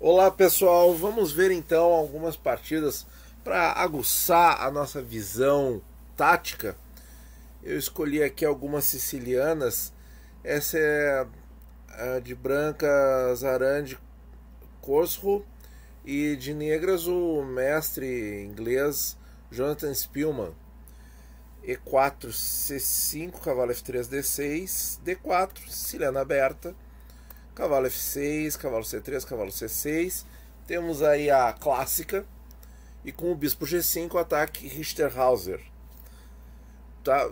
Olá pessoal, vamos ver então algumas partidas para aguçar a nossa visão tática. Eu escolhi aqui algumas sicilianas. Essa é a de branca Zarande Cosro e de negras o mestre inglês Jonathan Spielman. E4, C5, cavalo F3, D6, D4, siciliana aberta cavalo F6, cavalo C3, cavalo C6. Temos aí a clássica. E com o bispo G5, ataque Richterhauser. Tá?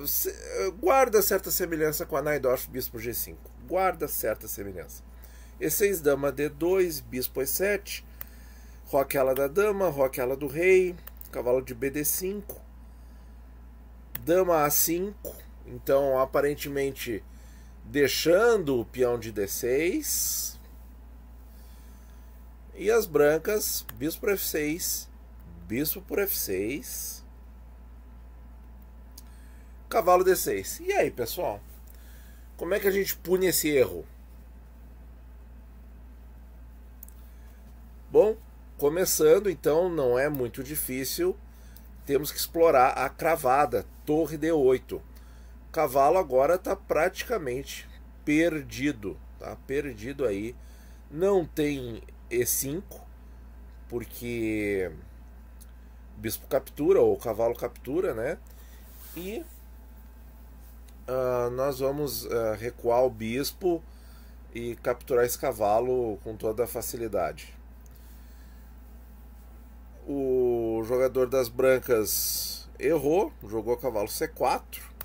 Guarda certa semelhança com a Naidorf, bispo G5. Guarda certa semelhança. E6, dama D2, bispo E7. Roquela da dama, roquela do rei. Cavalo de BD5. Dama A5. Então, aparentemente deixando o peão de D6. E as brancas, bispo por F6, bispo por F6, cavalo D6. E aí, pessoal? Como é que a gente pune esse erro? Bom, começando, então não é muito difícil. Temos que explorar a cravada, torre D8 cavalo agora está praticamente perdido, tá perdido aí. Não tem E5, porque bispo captura ou cavalo captura, né? E uh, nós vamos uh, recuar o bispo e capturar esse cavalo com toda facilidade. O jogador das brancas errou, jogou cavalo C4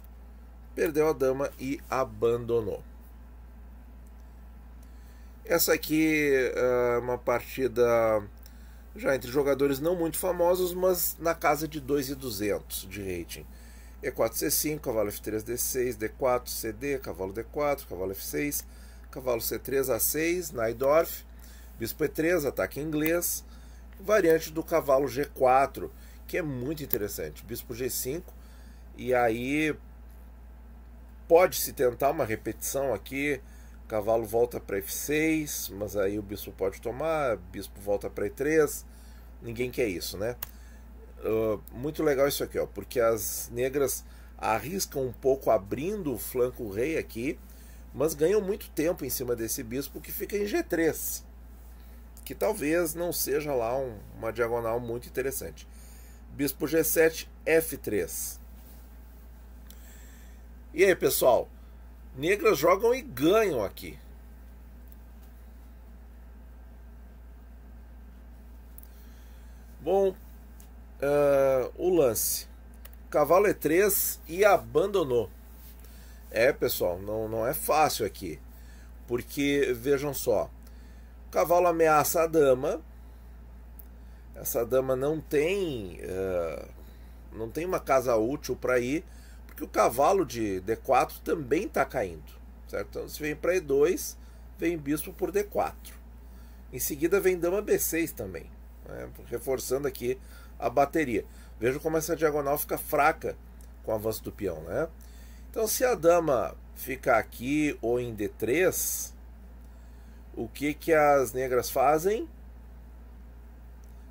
perdeu a dama e abandonou. Essa aqui é uma partida já entre jogadores não muito famosos, mas na casa de 2,200 de rating. E4, C5, cavalo F3, D6, D4, CD, cavalo D4, cavalo F6, cavalo C3, A6, Naidorf, bispo E3, ataque inglês, variante do cavalo G4, que é muito interessante, bispo G5, e aí Pode-se tentar uma repetição aqui. Cavalo volta para F6, mas aí o bispo pode tomar, bispo volta para E3. Ninguém quer isso, né? Uh, muito legal isso aqui, ó, porque as negras arriscam um pouco abrindo o flanco rei aqui, mas ganham muito tempo em cima desse bispo que fica em G3, que talvez não seja lá um, uma diagonal muito interessante. Bispo G7, F3. E aí, pessoal? Negras jogam e ganham aqui. Bom, uh, o lance. Cavalo E3 é e abandonou. É, pessoal, não, não é fácil aqui. Porque, vejam só. O cavalo ameaça a dama. Essa dama não tem... Uh, não tem uma casa útil para ir que o cavalo de D4 também está caindo, certo? Então se vem para E2, vem bispo por D4. Em seguida vem dama B6 também, né? reforçando aqui a bateria. Veja como essa diagonal fica fraca com o avanço do peão, né? Então se a dama ficar aqui ou em D3, o que que as negras fazem?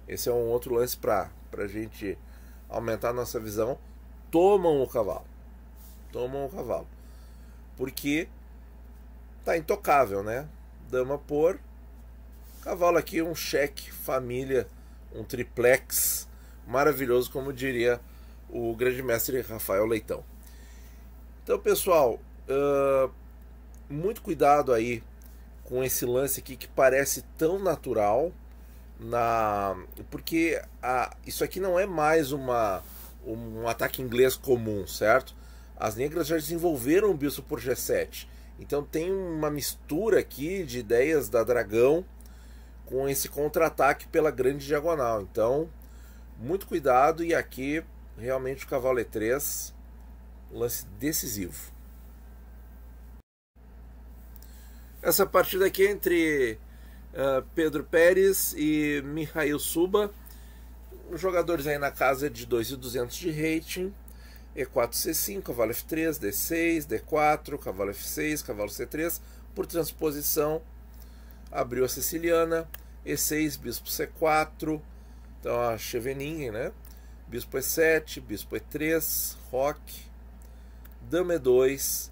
Esse é um outro lance para a gente aumentar a nossa visão. Tomam o cavalo tomam o cavalo. Porque tá intocável, né? Dama por cavalo aqui, um cheque, família, um triplex maravilhoso, como diria o grande mestre Rafael Leitão. Então, pessoal, uh, muito cuidado aí com esse lance aqui que parece tão natural, na porque a... isso aqui não é mais uma um ataque inglês comum, certo? As negras já desenvolveram o Bilson por G7. Então tem uma mistura aqui de ideias da Dragão com esse contra-ataque pela grande diagonal. Então, muito cuidado e aqui realmente o cavalo E3, lance decisivo. Essa partida aqui é entre uh, Pedro Pérez e Mihail Suba, jogadores aí na casa de 2.200 de rating. E4, C5, cavalo F3, D6, D4, cavalo F6, cavalo C3, por transposição, abriu a siciliana, E6, bispo C4, então a chevening né? Bispo E7, bispo E3, roque, dama E2,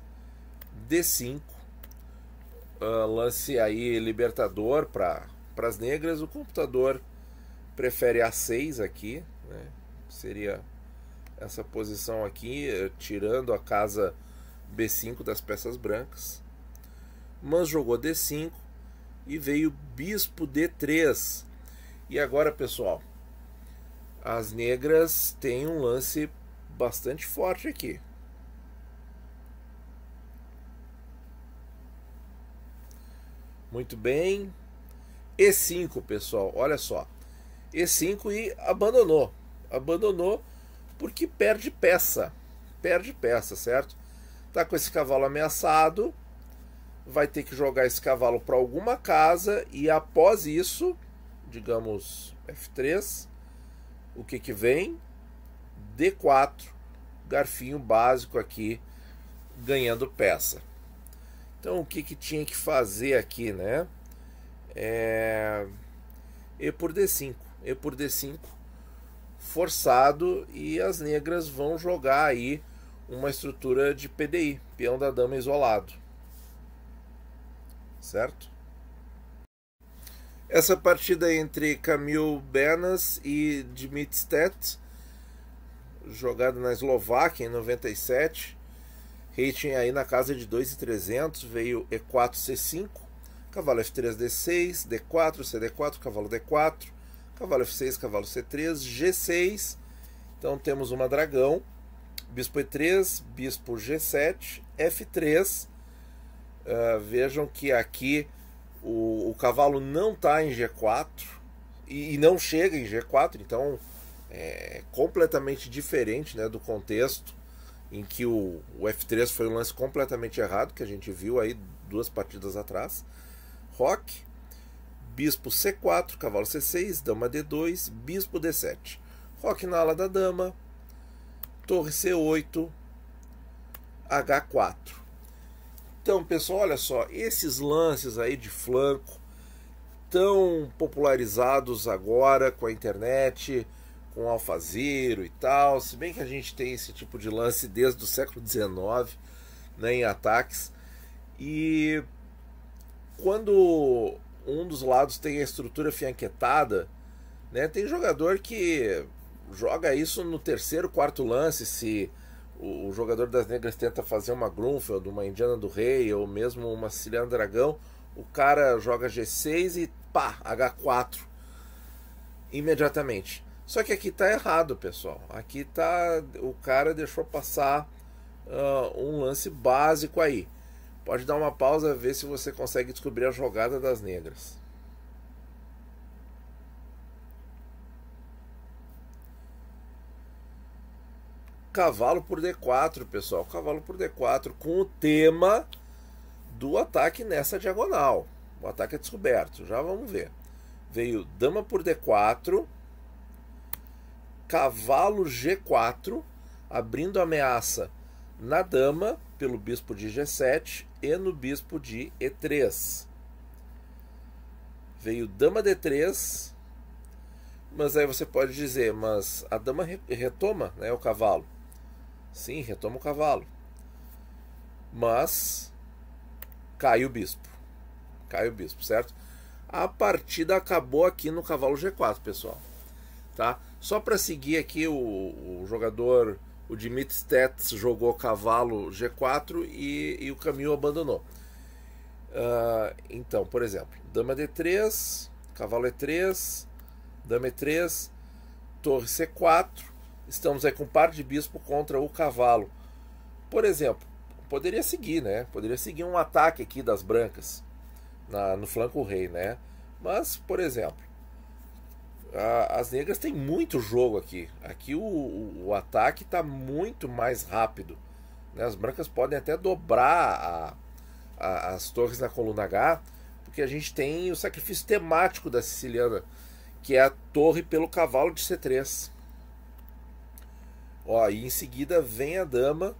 D5, uh, lance aí libertador para as negras, o computador prefere A6 aqui, né? Seria essa posição aqui, eh, tirando a casa B5 das peças brancas. Mas jogou D5 e veio bispo D3. E agora, pessoal, as negras têm um lance bastante forte aqui. Muito bem. E5, pessoal, olha só. E5 e abandonou. Abandonou porque perde peça. Perde peça, certo? Tá com esse cavalo ameaçado, vai ter que jogar esse cavalo para alguma casa e após isso, digamos F3, o que que vem? D4, garfinho básico aqui ganhando peça. Então o que que tinha que fazer aqui, né? É... E por D5, E por D5 forçado e as negras vão jogar aí uma estrutura de PDI, peão da dama isolado. Certo? Essa partida é entre Camille Bernas e Dmitstedt, jogada na Eslováquia em 97, rating aí na casa de 2,300, veio E4, C5, cavalo F3, D6, D4, CD4, cavalo D4, cavalo F6, cavalo C3, G6. Então temos uma dragão, bispo E3, bispo G7, F3. Uh, vejam que aqui o, o cavalo não está em G4 e, e, não chega em G4, então é completamente diferente né, do contexto em que o, o F3 foi um lance completamente errado, que a gente viu aí duas partidas atrás. Rock, bispo C4, cavalo C6, dama D2, bispo D7. Roque na ala da dama, torre C8, H4. Então, pessoal, olha só, esses lances aí de flanco tão popularizados agora com a internet, com o alfazeiro e tal, se bem que a gente tem esse tipo de lance desde o século XIX, né, em ataques. E quando um dos lados tem a estrutura fianquetada, né? Tem jogador que joga isso no terceiro, quarto lance, se o, jogador das negras tenta fazer uma Grunfeld, uma Indiana do Rei ou mesmo uma Siciliana Dragão, o cara joga G6 e pá, H4 imediatamente. Só que aqui tá errado, pessoal. Aqui tá o cara deixou passar uh, um lance básico aí. Pode dar uma pausa, ver se você consegue descobrir a jogada das negras. Cavalo por D4, pessoal. Cavalo por D4 com o tema do ataque nessa diagonal. O ataque é descoberto. Já vamos ver. Veio dama por D4, cavalo G4, abrindo ameaça na dama pelo bispo de G7 e no bispo de E3. Veio dama D3, mas aí você pode dizer, mas a dama retoma né, o cavalo. Sim, retoma o cavalo. Mas cai o bispo. Cai o bispo, certo? A partida acabou aqui no cavalo G4, pessoal. Tá? Só para seguir aqui o, o jogador o Dimitri Stets jogou cavalo G4 e, e o caminho abandonou. Uh, então, por exemplo, dama D3, cavalo E3, dama E3, torre C4. Estamos aí com par de bispo contra o cavalo. Por exemplo, poderia seguir, né? Poderia seguir um ataque aqui das brancas na, no flanco rei, né? Mas, por exemplo, a, as negras têm muito jogo aqui. Aqui o, o, o ataque está muito mais rápido. Né? As brancas podem até dobrar a, a, as torres na coluna H, porque a gente tem o sacrifício temático da siciliana, que é a torre pelo cavalo de C3. Ó, e em seguida vem a dama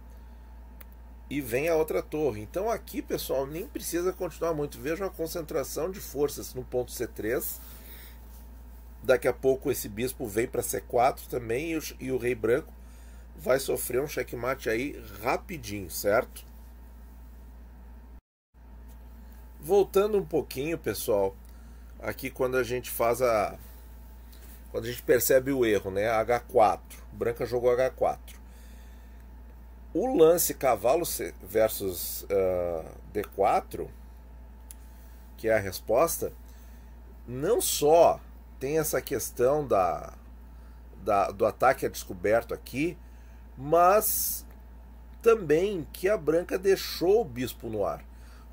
e vem a outra torre. Então aqui, pessoal, nem precisa continuar muito. Vejam a concentração de forças no ponto C3 Daqui a pouco esse bispo vem para C4 também e o, e o, rei branco vai sofrer um checkmate aí rapidinho, certo? Voltando um pouquinho, pessoal, aqui quando a gente faz a quando a gente percebe o erro, né? H4, branca jogou H4. O lance cavalo versus uh, ah, D4, que é a resposta, não só tem essa questão da, da, do ataque a descoberto aqui, mas também que a Branca deixou o bispo no ar,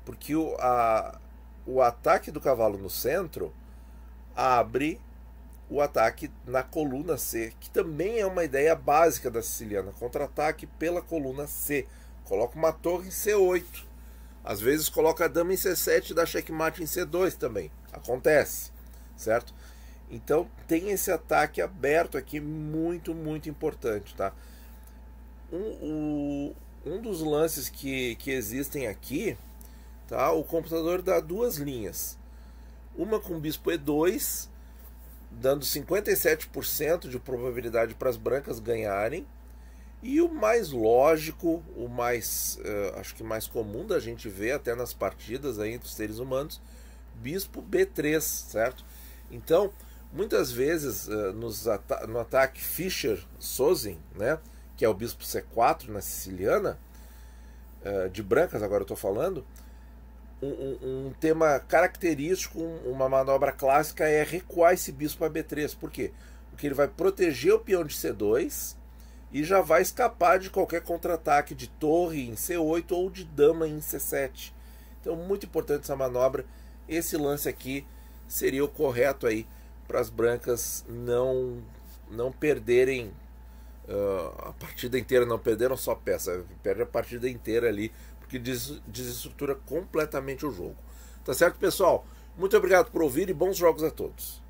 porque o, a, o ataque do cavalo no centro abre o ataque na coluna C, que também é uma ideia básica da siciliana, contra-ataque pela coluna C. Coloca uma torre em C8. Às vezes coloca a dama em C7 e dá checkmate em C2 também. Acontece, certo? Então tem esse ataque aberto aqui muito, muito importante, tá? Um, o, um dos lances que, que existem aqui, tá? O computador dá duas linhas. Uma com bispo E2, dando 57% de probabilidade para as brancas ganharem. E o mais lógico, o mais, uh, acho que mais comum da gente ver até nas partidas aí entre os seres humanos, bispo B3, certo? Então, Muitas vezes uh, nos no ataque Fischer-Sozin, né, que é o bispo C4 na siciliana, uh, de brancas agora eu estou falando, um, um, um, tema característico, um, uma manobra clássica é recuar esse bispo a B3. Por quê? Porque ele vai proteger o peão de C2 e já vai escapar de qualquer contra-ataque de torre em C8 ou de dama em C7. Então, muito importante essa manobra. Esse lance aqui seria o correto aí para as brancas não não perderem uh, a partida inteira, não perderam só peça, perde a partida inteira ali, porque des desestrutura completamente o jogo. Tá certo, pessoal? Muito obrigado por ouvir e bons jogos a todos.